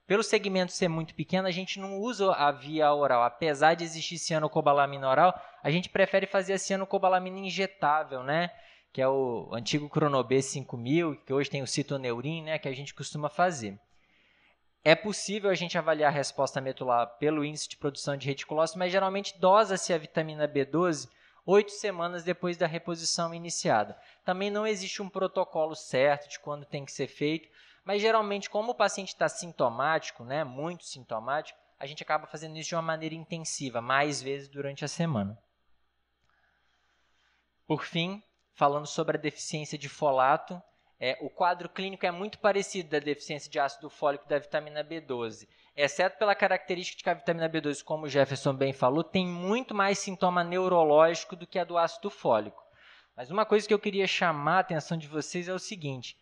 pelo segmento ser muito pequeno, a gente não usa a via oral. Apesar de existir cianocobalamina oral, a gente prefere fazer a cianocobalamina injetável, né? Que é o antigo Cronob 5000, que hoje tem o citoneurin, né? Que a gente costuma fazer. É possível a gente avaliar a resposta medular pelo índice de produção de reticulócitos, mas geralmente dosa-se a vitamina B12 oito semanas depois da reposição iniciada. Também não existe um protocolo certo de quando tem que ser feito, mas geralmente, como o paciente está sintomático, né, muito sintomático, a gente acaba fazendo isso de uma maneira intensiva, mais vezes durante a semana. Por fim, falando sobre a deficiência de folato, é, o quadro clínico é muito parecido da deficiência de ácido fólico e da vitamina B12, exceto pela característica de que a vitamina B12, como o Jefferson bem falou, tem muito mais sintoma neurológico do que a do ácido fólico. Mas uma coisa que eu queria chamar a atenção de vocês é o seguinte: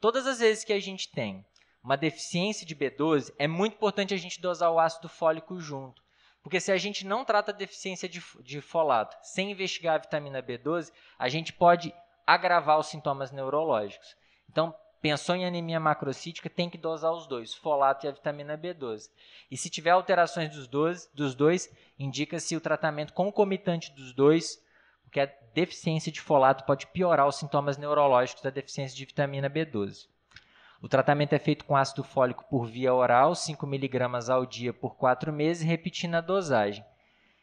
todas as vezes que a gente tem uma deficiência de B12, é muito importante a gente dosar o ácido fólico junto. Porque se a gente não trata a deficiência de, de folato sem investigar a vitamina B12, a gente pode agravar os sintomas neurológicos. Então, pensou em anemia macrocítica, tem que dosar os dois, folato e a vitamina B12. E se tiver alterações dos, dois, dos dois, indica-se o tratamento concomitante dos dois, porque a deficiência de folato pode piorar os sintomas neurológicos da deficiência de vitamina B12. O tratamento é feito com ácido fólico por via oral, 5 mg ao dia por 4 meses, repetindo a dosagem.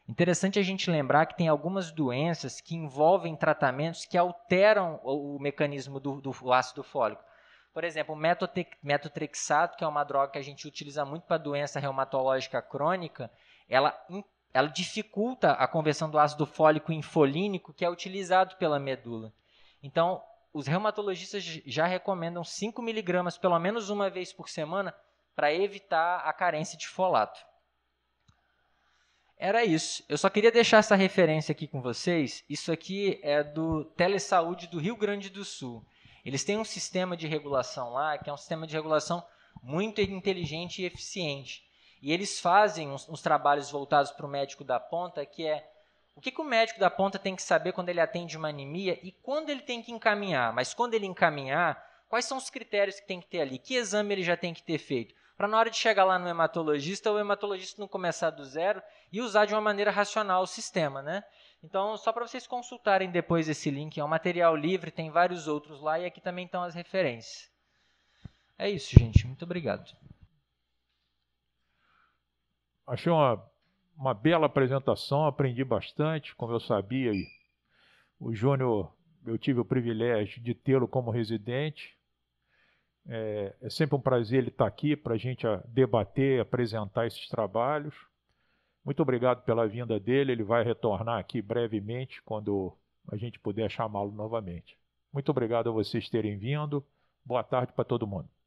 Interessante a gente lembrar que tem algumas doenças que envolvem tratamentos que alteram o, mecanismo do, do, ácido fólico. Por exemplo, o metotrexato, que é uma droga que a gente utiliza muito para doença reumatológica crônica, ela, ela dificulta a conversão do ácido fólico em folínico, que é utilizado pela medula. Então, os reumatologistas já recomendam 5 miligramas pelo menos uma vez por semana para evitar a carência de folato. Era isso. Eu só queria deixar essa referência aqui com vocês. Isso aqui é do Telesaúde do Rio Grande do Sul. Eles têm um sistema de regulação lá, que é um sistema de regulação muito inteligente e eficiente. E eles fazem uns, uns trabalhos voltados para o médico da ponta, que é o que, que, o médico da ponta tem que saber quando ele atende uma anemia e quando ele tem que encaminhar. Mas quando ele encaminhar, quais são os critérios que tem que ter ali? Que exame ele já tem que ter feito? para na hora de chegar lá no hematologista, o hematologista não começar do zero e usar de uma maneira racional o sistema, né? Então, só para vocês consultarem depois esse link, é um material livre, tem vários outros lá e aqui também estão as referências. É isso, gente. Muito obrigado. Achei uma, uma bela apresentação, aprendi bastante, como eu sabia. O Júnior, eu tive o privilégio de tê-lo como residente é, é sempre um prazer ele estar tá aqui para a gente ah, debater, apresentar esses trabalhos. Muito obrigado pela vinda dele. Ele vai retornar aqui brevemente quando a gente puder chamá-lo novamente. Muito obrigado a vocês terem vindo. Boa tarde para todo mundo.